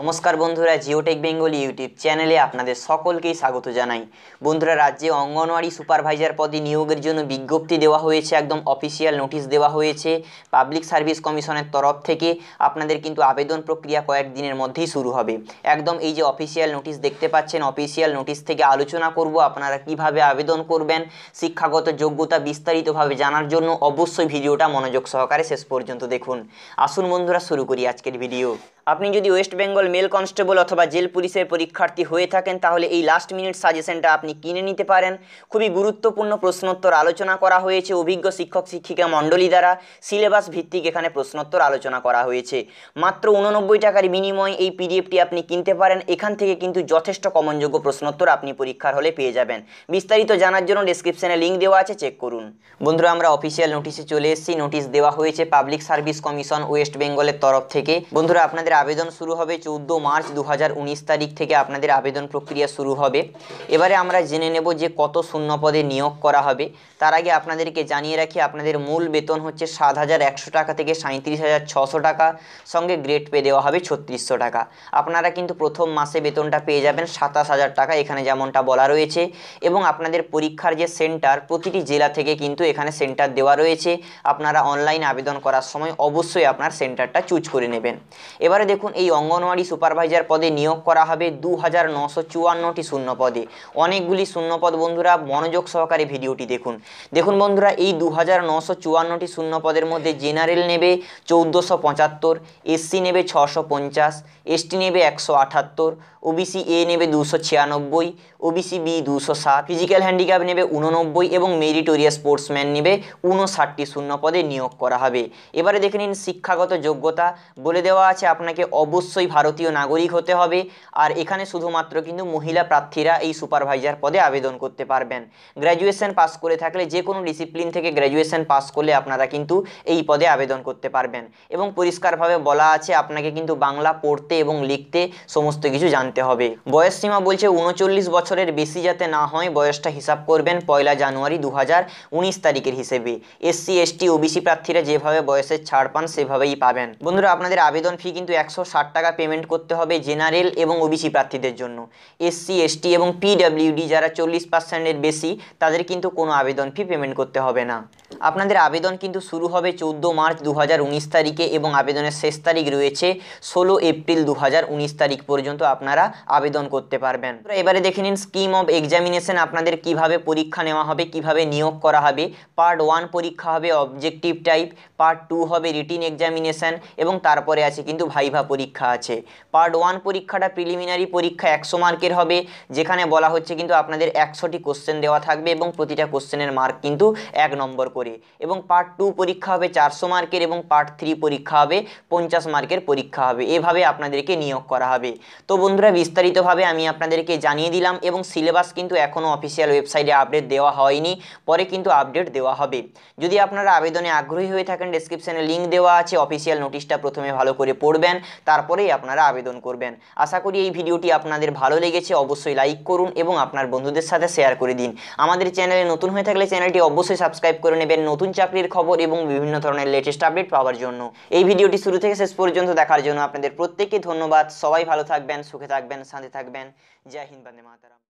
নমস্কার বন্ধুরা Geotech Bengal YouTube চ্যানেলে আপনাদের সকলকেই স্বাগত জানাই বন্ধুরা রাজ্যে অঙ্গনওয়াড়ি সুপারভাইজার পদে নিয়োগের জন্য বিজ্ঞপ্তি দেওয়া হয়েছে একদম অফিসিয়াল নোটিশ দেওয়া হয়েছে পাবলিক সার্ভিস কমিশনের তরফ থেকে আপনাদের কিন্তু আবেদন প্রক্রিয়া কয়েকদিনের মধ্যেই শুরু হবে একদম এই যে অফিসিয়াল নোটিশ দেখতে পাচ্ছেন অফিসিয়াল নোটিশ থেকে আলোচনা করব আপনারা কিভাবে আবেদন করবেন শিক্ষাগত যোগ্যতা বিস্তারিতভাবে জানার জন্য অবশ্যই ভিডিওটা মনোযোগ সহকারে শেষ পর্যন্ত দেখুন আসুন বন্ধুরা শুরু করি আজকের ভিডিও আপনি যদি ওয়েস্ট বেঙ্গল মেল কনস্টেবল অথবা জেল পুলিশের পরীক্ষার্থী হয়ে থাকেন তাহলে এই লাস্ট মিনিট সাজেশনটা আপনি কিনে নিতে পারেন খুবই গুরুত্বপূর্ণ প্রশ্নোত্তর আলোচনা করা হয়েছে অভিজ্ঞ শিক্ষক শিক্ষিকা মণ্ডলী দ্বারা সিলেবাস ভিত্তিক এখানে প্রশ্নোত্তর আলোচনা করা হয়েছে মাত্র উননব্বই টাকার বিনিময়ে এই পিডিএফটি আপনি কিনতে পারেন এখান থেকে কিন্তু যথেষ্ট কমনযোগ্য প্রশ্নোত্তর আপনি পরীক্ষার হলে পেয়ে যাবেন বিস্তারিত জানার জন্য ডেসক্রিপশানে লিঙ্ক দেওয়া আছে চেক করুন বন্ধুরা আমরা অফিসিয়াল নোটিশে চলে এসেছি নোটিশ দেওয়া হয়েছে পাবলিক সার্ভিস কমিশন ওয়েস্ট বেঙ্গলের তরফ থেকে বন্ধুরা আপনাদের আবেদন শুরু হবে চোদ্দো মার্চ দু তারিখ থেকে আপনাদের আবেদন প্রক্রিয়া শুরু হবে এবারে আমরা জেনে নেব যে কত শূন্য পদে নিয়োগ করা হবে তার আগে আপনাদেরকে জানিয়ে রাখি আপনাদের মূল বেতন হচ্ছে সাত হাজার একশো টাকা থেকে সাঁত্রিশ হাজার ছশো টাকা সঙ্গে গ্রেড পে দেওয়া হবে ছত্রিশশো টাকা আপনারা কিন্তু প্রথম মাসে বেতনটা পেয়ে যাবেন সাতাশ হাজার টাকা এখানে যেমনটা বলা রয়েছে এবং আপনাদের পরীক্ষার যে সেন্টার প্রতিটি জেলা থেকে কিন্তু এখানে সেন্টার দেওয়া রয়েছে আপনারা অনলাইন আবেদন করার সময় অবশ্যই আপনার সেন্টারটা চুজ করে নেবেন এবারে দেখুন এই অঙ্গনওয়াড়ি অঙ্গনওয়াড়ি সুপারভাইজার পদে নিয়োগ করা হবে দু হাজার নশো চুয়ান্নটি শূন্য পদে অনেকগুলি শূন্যপদ বন্ধুরা মনোযোগ সহকারে ভিডিওটি দেখুন দেখুন বন্ধুরা এই দু হাজার নশো চুয়ান্নটি শূন্য পদের মধ্যে জেনারেল নেবে চৌদ্দশো পঁচাত্তর এসসি নেবে ছশো পঞ্চাশ এসটি নেবে একশো আঠাত্তর ওবিসি এ নেবে দুশো ছিয়ানব্বই ওবিসি বি দুশো সাত ফিজিক্যাল হ্যান্ডিক্যাপ নেবে উননব্বই এবং মেরিটোরিয়া স্পোর্টসম্যান নেবে উনষাটটি শূন্য পদে নিয়োগ করা হবে এবারে দেখে নিন শিক্ষাগত যোগ্যতা বলে দেওয়া আছে আপনাকে অবশ্যই ভারত ভারতীয় নাগরিক হতে হবে আর এখানে শুধুমাত্র কিন্তু মহিলা প্রার্থীরা এই সুপারভাইজার পদে আবেদন করতে পারবেন গ্র্যাজুয়েশন পাস করে থাকলে যে কোনো ডিসিপ্লিন থেকে গ্র্যাজুয়েশন পাস করলে আপনারা কিন্তু এই পদে আবেদন করতে পারবেন এবং পরিষ্কারভাবে বলা আছে আপনাকে কিন্তু বাংলা পড়তে এবং লিখতে সমস্ত কিছু জানতে হবে বয়স সীমা বলছে উনচল্লিশ বছরের বেশি যাতে না হয় বয়সটা হিসাব করবেন পয়লা জানুয়ারি দু উনিশ তারিখের হিসেবে এসসি এসটি ওবিসি প্রার্থীরা যেভাবে বয়সের ছাড় পান সেভাবেই পাবেন বন্ধুরা আপনাদের আবেদন ফি কিন্তু একশো টাকা পেমেন্ট কমেন্ট করতে হবে জেনারেল এবং ওবিসি প্রার্থীদের জন্য এসসি এসটি এবং পিডাব্লিউডি যারা চল্লিশ পার্সেন্টের বেশি তাদের কিন্তু কোনো আবেদন ফি পেমেন্ট করতে হবে না আপনাদের আবেদন কিন্তু শুরু হবে চৌদ্দ মার্চ দু তারিখে এবং আবেদনের শেষ তারিখ রয়েছে ষোলো এপ্রিল দু তারিখ পর্যন্ত আপনারা আবেদন করতে পারবেন এবারে দেখে নিন স্কিম অব এক্সামিনেশন আপনাদের কিভাবে পরীক্ষা নেওয়া হবে কিভাবে নিয়োগ করা হবে পার্ট ওয়ান পরীক্ষা হবে অবজেক্টিভ টাইপ পার্ট টু হবে রিটিন এক্সামিনেশন এবং তারপরে আছে কিন্তু ভাইভা পরীক্ষা আছে পার্ট ওয়ান পরীক্ষাটা প্রিলিমিনারি পরীক্ষা একশো মার্কের হবে যেখানে বলা হচ্ছে কিন্তু আপনাদের একশোটি কোশ্চেন দেওয়া থাকবে এবং প্রতিটা কোশ্চেনের মার্ক কিন্তু এক নম্বর করে এবং পার্ট টু পরীক্ষা হবে চারশো মার্কের এবং পার্ট থ্রি পরীক্ষা হবে পঞ্চাশ মার্কের পরীক্ষা হবে এভাবে আপনাদেরকে নিয়োগ করা হবে তো বন্ধুরা বিস্তারিতভাবে আমি আপনাদেরকে জানিয়ে দিলাম এবং সিলেবাস কিন্তু এখনও অফিসিয়াল ওয়েবসাইটে আপডেট দেওয়া হয়নি পরে কিন্তু আপডেট দেওয়া হবে যদি আপনারা আবেদনে আগ্রহী হয়ে থাকেন ডিসক্রিপশানে লিঙ্ক দেওয়া আছে অফিসিয়াল নোটিশটা প্রথমে ভালো করে পড়বেন তারপরেই আপনারা আবেদন করবেন আশা করি এই ভিডিওটি আপনাদের ভালো লেগেছে অবশ্যই লাইক করুন এবং আপনার বন্ধুদের সাথে শেয়ার করে দিন আমাদের চ্যানেলে নতুন হয়ে থাকলে চ্যানেলটি অবশ্যই সাবস্ক্রাইব করে নেবেন নেবেন নতুন চাকরির খবর এবং বিভিন্ন ধরনের লেটেস্ট আপডেট পাওয়ার জন্য এই ভিডিওটি শুরু থেকে শেষ পর্যন্ত দেখার জন্য আপনাদের প্রত্যেককে ধন্যবাদ সবাই ভালো থাকবেন সুখে থাকবেন শান্তি থাকবেন জয় হিন্দ বন্দে মাতারাম